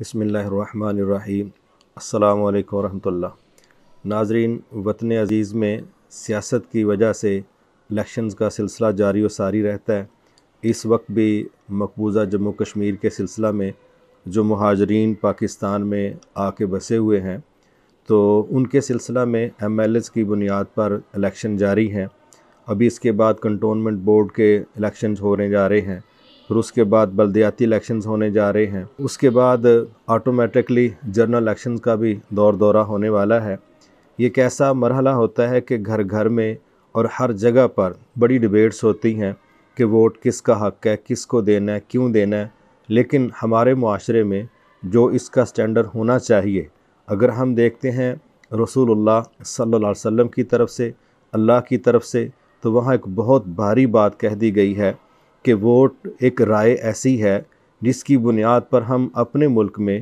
بسم اللہ الرحمن الرحیم السلام علیکم ورحمۃ اللہ ناظرین وطن عزیز میں سیاست کی وجہ سے الیکشنز کا سلسلہ جاری و ساری رہتا ہے اس وقت بھی مقبوضہ جموں کشمیر کے سلسلہ میں جو مہاجرین پاکستان میں آ کے بسے ہوئے ہیں تو ان کے سلسلہ میں ایم ایل ایز کی بنیاد پر الیکشن جاری ہیں ابھی اس کے بعد کنٹونمنٹ بورڈ کے الیکشنز ہونے جا رہے ہیں پھر اس کے بعد بلدیاتی الیکشنز ہونے جا رہے ہیں اس کے بعد آٹومیٹکلی جنرل الیکشنز کا بھی دور دورہ ہونے والا ہے یہ کیسا مرحلہ ہوتا ہے کہ گھر گھر میں اور ہر جگہ پر بڑی ڈبیٹس ہوتی ہیں کہ ووٹ کس کا حق ہے کس کو دینا ہے کیوں دینا ہے لیکن ہمارے معاشرے میں جو اس کا سٹینڈر ہونا چاہیے اگر ہم دیکھتے ہیں رسول اللہ صلی اللہ علیہ وسلم کی طرف سے اللہ کی طرف سے تو وہاں ایک بہت بھاری بات کہہ دی گئی ہے کہ ووٹ ایک رائے ایسی ہے جس کی بنیاد پر ہم اپنے ملک میں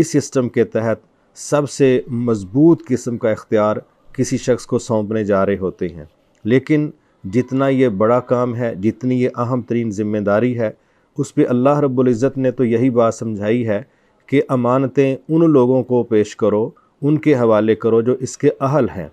اس سسٹم کے تحت سب سے مضبوط قسم کا اختیار کسی شخص کو سونپنے جا رہے ہوتے ہیں لیکن جتنا یہ بڑا کام ہے جتنی یہ اہم ترین ذمہ داری ہے اس پہ اللہ رب العزت نے تو یہی بات سمجھائی ہے کہ امانتیں ان لوگوں کو پیش کرو ان کے حوالے کرو جو اس کے اہل ہیں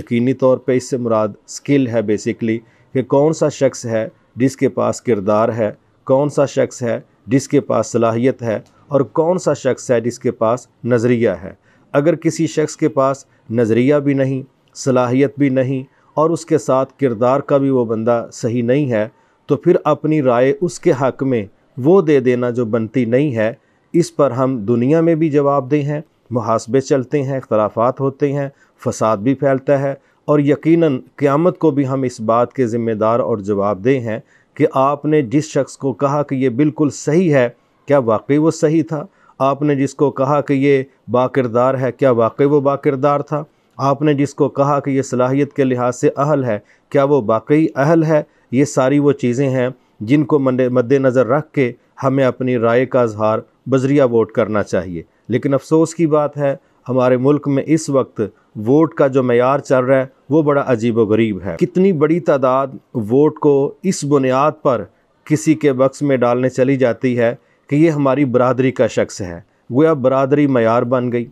یقینی طور پہ اس سے مراد سکل ہے بیسیکلی کہ کون سا شخص ہے جس کے پاس کردار ہے کون سا شخص ہے جس کے پاس صلاحیت ہے اور کون سا شخص ہے جس کے پاس نظریہ ہے اگر کسی شخص کے پاس نظریہ بھی نہیں صلاحیت بھی نہیں اور اس کے ساتھ کردار کا بھی وہ بندہ صحیح نہیں ہے تو پھر اپنی رائے اس کے حق میں وہ دے دینا جو بنتی نہیں ہے اس پر ہم دنیا میں بھی جواب دے ہیں محاسبے چلتے ہیں اختلافات ہوتے ہیں فساد بھی پھیلتا ہے اور یقیناً قیامت کو بھی ہم اس بات کے ذمہ دار اور جواب دے ہیں کہ آپ نے جس شخص کو کہا کہ یہ بالکل صحیح ہے کیا واقعی وہ صحیح تھا آپ نے جس کو کہا کہ یہ باکردار ہے کیا واقعی وہ باکردار تھا آپ نے جس کو کہا کہ یہ صلاحیت کے لحاظ سے اہل ہے کیا وہ واقعی اہل ہے یہ ساری وہ چیزیں ہیں جن کو مد نظر رکھ کے ہمیں اپنی رائے کا اظہار بذریعہ ووٹ کرنا چاہیے لیکن افسوس کی بات ہے ہمارے ملک میں اس وقت ووٹ کا جو معیار چل رہا ہے وہ بڑا عجیب و غریب ہے کتنی بڑی تعداد ووٹ کو اس بنیاد پر کسی کے بکس میں ڈالنے چلی جاتی ہے کہ یہ ہماری برادری کا شخص ہے گویا برادری معیار بن گئی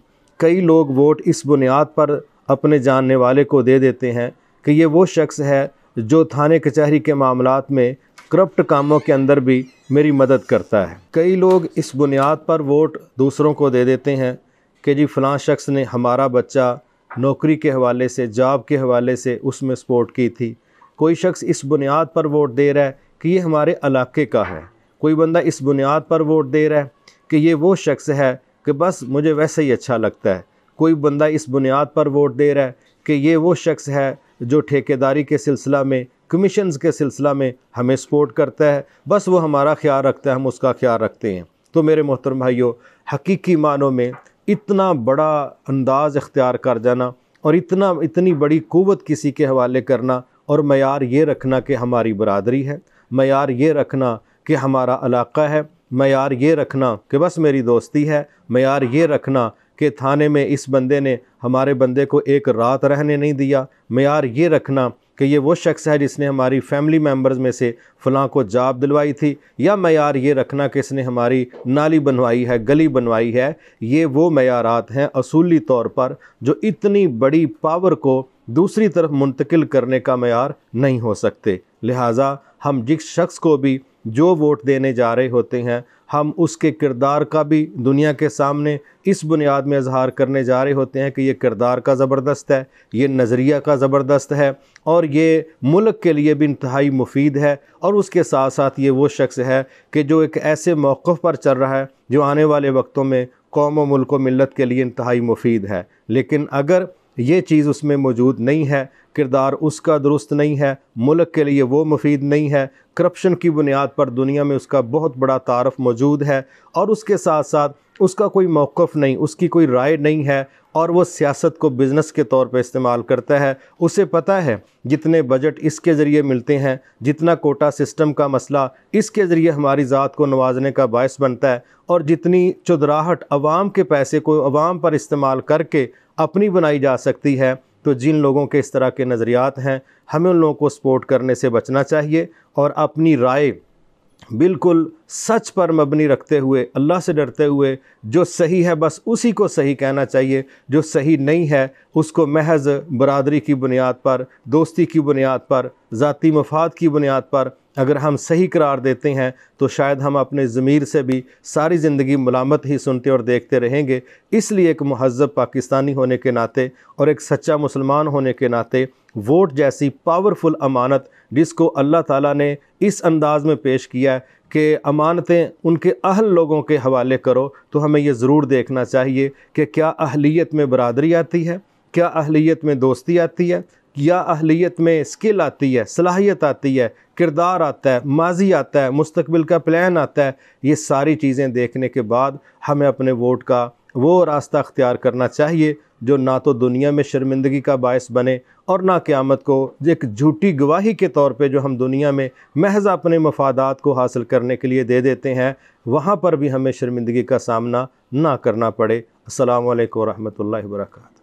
کئی لوگ ووٹ اس بنیاد پر اپنے جاننے والے کو دے دیتے ہیں کہ یہ وہ شخص ہے جو تھانے کچہری کے معاملات میں کرپٹ کاموں کے اندر بھی میری مدد کرتا ہے کئی لوگ اس بنیاد پر ووٹ دوسروں کو دے دیتے ہیں کہ جی فلاں شخص نے ہمارا بچہ نوکری کے حوالے سے جاب کے حوالے سے اس میں سپورٹ کی تھی کوئی شخص اس بنیاد پر ووٹ دے رہا ہے کہ یہ ہمارے علاقے کا ہے کوئی بندہ اس بنیاد پر ووٹ دے رہا ہے کہ یہ وہ شخص ہے کہ بس مجھے ویسے ہی اچھا لگتا ہے کوئی بندہ اس بنیاد پر ووٹ دے رہا ہے کہ یہ وہ شخص ہے جو ٹھیکیداری کے سلسلہ میں کمیشنز کے سلسلہ میں ہمیں سپورٹ کرتا ہے بس وہ ہمارا خیال رکھتا ہے ہم اس کا خیال رکھتے ہیں تو میرے محترم بھائیو حقیقی معنوں میں اتنا بڑا انداز اختیار کر جانا اور اتنا اتنی بڑی قوت کسی کے حوالے کرنا اور معیار یہ رکھنا کہ ہماری برادری ہے معیار یہ رکھنا کہ ہمارا علاقہ ہے معیار یہ رکھنا کہ بس میری دوستی ہے معیار یہ رکھنا کہ تھانے میں اس بندے نے ہمارے بندے کو ایک رات رہنے نہیں دیا معیار یہ رکھنا کہ یہ وہ شخص ہے جس نے ہماری فیملی ممبرز میں سے فلاں کو جاب دلوائی تھی یا معیار یہ رکھنا کہ اس نے ہماری نالی بنوائی ہے گلی بنوائی ہے یہ وہ معیارات ہیں اصولی طور پر جو اتنی بڑی پاور کو دوسری طرف منتقل کرنے کا معیار نہیں ہو سکتے لہٰذا ہم جس شخص کو بھی جو ووٹ دینے جا رہے ہوتے ہیں ہم اس کے کردار کا بھی دنیا کے سامنے اس بنیاد میں اظہار کرنے جا رہے ہوتے ہیں کہ یہ کردار کا زبردست ہے یہ نظریہ کا زبردست ہے اور یہ ملک کے لیے بھی انتہائی مفید ہے اور اس کے ساتھ ساتھ یہ وہ شخص ہے کہ جو ایک ایسے موقف پر چل رہا ہے جو آنے والے وقتوں میں قوم و ملک و ملت کے لیے انتہائی مفید ہے لیکن اگر یہ چیز اس میں موجود نہیں ہے کردار اس کا درست نہیں ہے ملک کے لیے وہ مفید نہیں ہے کرپشن کی بنیاد پر دنیا میں اس کا بہت بڑا تعارف موجود ہے اور اس کے ساتھ ساتھ اس کا کوئی موقف نہیں اس کی کوئی رائے نہیں ہے اور وہ سیاست کو بزنس کے طور پہ استعمال کرتا ہے اسے پتہ ہے جتنے بجٹ اس کے ذریعے ملتے ہیں جتنا کوٹا سسٹم کا مسئلہ اس کے ذریعے ہماری ذات کو نوازنے کا باعث بنتا ہے اور جتنی چدراہٹ عوام کے پیسے کو عوام پر استعمال کر کے اپنی بنائی جا سکتی ہے تو جن لوگوں کے اس طرح کے نظریات ہیں ہمیں ان لوگوں کو سپورٹ کرنے سے بچنا چاہیے اور اپنی رائے بالکل سچ پر مبنی رکھتے ہوئے اللہ سے ڈرتے ہوئے جو صحیح ہے بس اسی کو صحیح کہنا چاہیے جو صحیح نہیں ہے اس کو محض برادری کی بنیاد پر دوستی کی بنیاد پر ذاتی مفاد کی بنیاد پر اگر ہم صحیح قرار دیتے ہیں تو شاید ہم اپنے ضمیر سے بھی ساری زندگی ملامت ہی سنتے اور دیکھتے رہیں گے اس لیے ایک مہذب پاکستانی ہونے کے ناطے اور ایک سچا مسلمان ہونے کے ناطے ووٹ جیسی پاورفل امانت جس کو اللہ تعالیٰ نے اس انداز میں پیش کیا ہے کہ امانتیں ان کے اہل لوگوں کے حوالے کرو تو ہمیں یہ ضرور دیکھنا چاہیے کہ کیا اہلیت میں برادری آتی ہے کیا اہلیت میں دوستی آتی ہے یا اہلیت میں اسکل آتی ہے صلاحیت آتی ہے کردار آتا ہے ماضی آتا ہے مستقبل کا پلان آتا ہے یہ ساری چیزیں دیکھنے کے بعد ہمیں اپنے ووٹ کا وہ راستہ اختیار کرنا چاہیے جو نہ تو دنیا میں شرمندگی کا باعث بنے اور نہ قیامت کو ایک جھوٹی گواہی کے طور پہ جو ہم دنیا میں محض اپنے مفادات کو حاصل کرنے کے لیے دے دیتے ہیں وہاں پر بھی ہمیں شرمندگی کا سامنا نہ کرنا پڑے السلام علیکم ورحمۃ اللہ وبرکاتہ